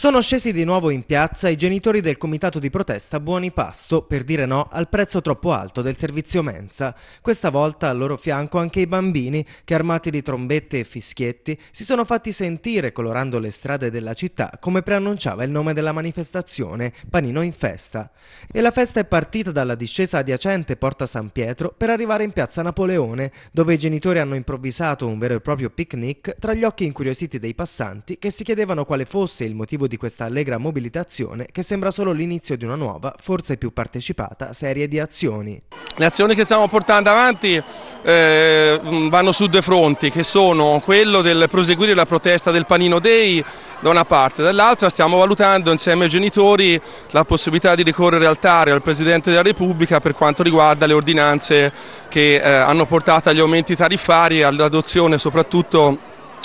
Sono scesi di nuovo in piazza i genitori del comitato di protesta Buoni Pasto per dire no al prezzo troppo alto del servizio mensa. Questa volta al loro fianco anche i bambini che armati di trombette e fischietti si sono fatti sentire colorando le strade della città come preannunciava il nome della manifestazione Panino in festa. E la festa è partita dalla discesa adiacente Porta San Pietro per arrivare in piazza Napoleone dove i genitori hanno improvvisato un vero e proprio picnic tra gli occhi incuriositi dei passanti che si chiedevano quale fosse il motivo di questa allegra mobilitazione che sembra solo l'inizio di una nuova, forse più partecipata, serie di azioni. Le azioni che stiamo portando avanti eh, mm, vanno su due fronti, che sono quello del proseguire la protesta del Panino Day da una parte, dall'altra stiamo valutando insieme ai genitori la possibilità di ricorrere al TARE, al Presidente della Repubblica per quanto riguarda le ordinanze che eh, hanno portato agli aumenti tariffari e all'adozione soprattutto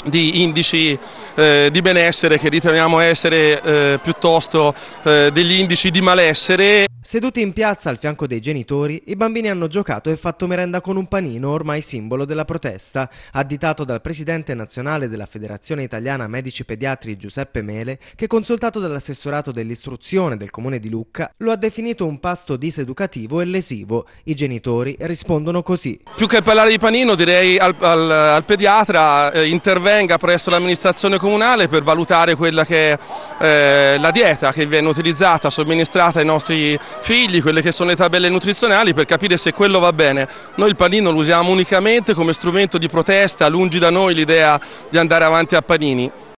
di indici eh, di benessere che riteniamo essere eh, piuttosto eh, degli indici di malessere. Seduti in piazza al fianco dei genitori, i bambini hanno giocato e fatto merenda con un panino ormai simbolo della protesta, additato dal presidente nazionale della Federazione Italiana Medici Pediatri Giuseppe Mele, che consultato dall'assessorato dell'istruzione del comune di Lucca lo ha definito un pasto diseducativo e lesivo. I genitori rispondono così. Più che parlare di panino direi al, al, al pediatra eh, intervento venga presso l'amministrazione comunale per valutare quella che è eh, la dieta che viene utilizzata, somministrata ai nostri figli, quelle che sono le tabelle nutrizionali per capire se quello va bene. Noi il panino lo usiamo unicamente come strumento di protesta, lungi da noi l'idea di andare avanti a panini.